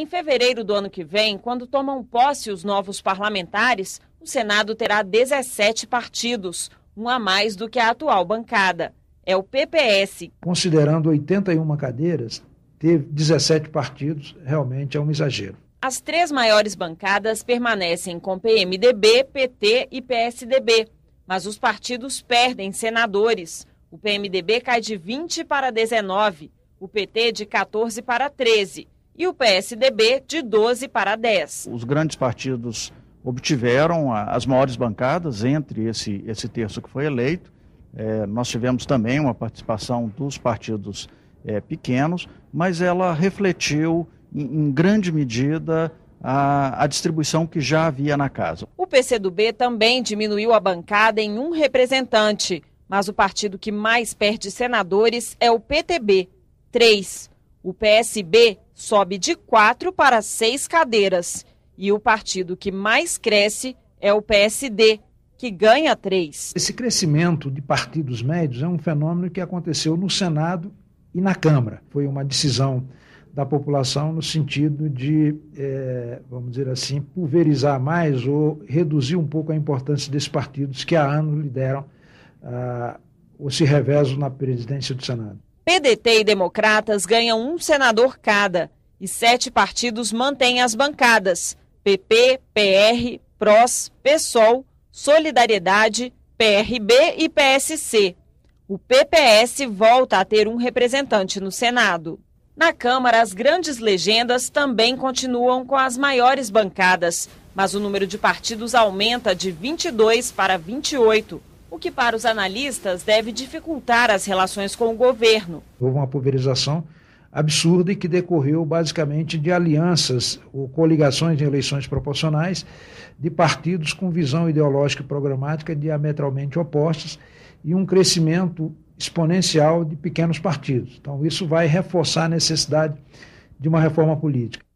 Em fevereiro do ano que vem, quando tomam posse os novos parlamentares, o Senado terá 17 partidos, um a mais do que a atual bancada. É o PPS. Considerando 81 cadeiras, ter 17 partidos realmente é um exagero. As três maiores bancadas permanecem com PMDB, PT e PSDB, mas os partidos perdem senadores. O PMDB cai de 20 para 19, o PT de 14 para 13 e o PSDB de 12 para 10. Os grandes partidos obtiveram as maiores bancadas entre esse, esse terço que foi eleito. É, nós tivemos também uma participação dos partidos é, pequenos, mas ela refletiu em, em grande medida a, a, distribuição que já havia na casa. O PCdoB também diminuiu a bancada em um representante, mas o partido que mais perde senadores é o PTB, três. O PSB sobe de quatro para seis cadeiras. E o partido que mais cresce é o PSD, que ganha três. Esse crescimento de partidos médios é um fenômeno que aconteceu no Senado e na Câmara. Foi uma decisão da população no sentido de, é, vamos dizer assim, pulverizar mais ou reduzir um pouco a importância desses partidos que há anos lideram ah, ou se revezam na presidência do Senado. PDT e Democratas ganham um senador cada e sete partidos mantêm as bancadas: PP, PR, PROS, PSOL, Solidariedade, PRB e PSC. O PPS volta a ter um representante no Senado. Na Câmara, as grandes legendas também continuam com as maiores bancadas, mas o número de partidos aumenta de 22 para 28 que para os analistas deve dificultar as relações com o governo. Houve uma pulverização absurda e que decorreu basicamente de alianças ou coligações em eleições proporcionais de partidos com visão ideológica e programática diametralmente opostas e um crescimento exponencial de pequenos partidos. Então, isso vai reforçar a necessidade de uma reforma política.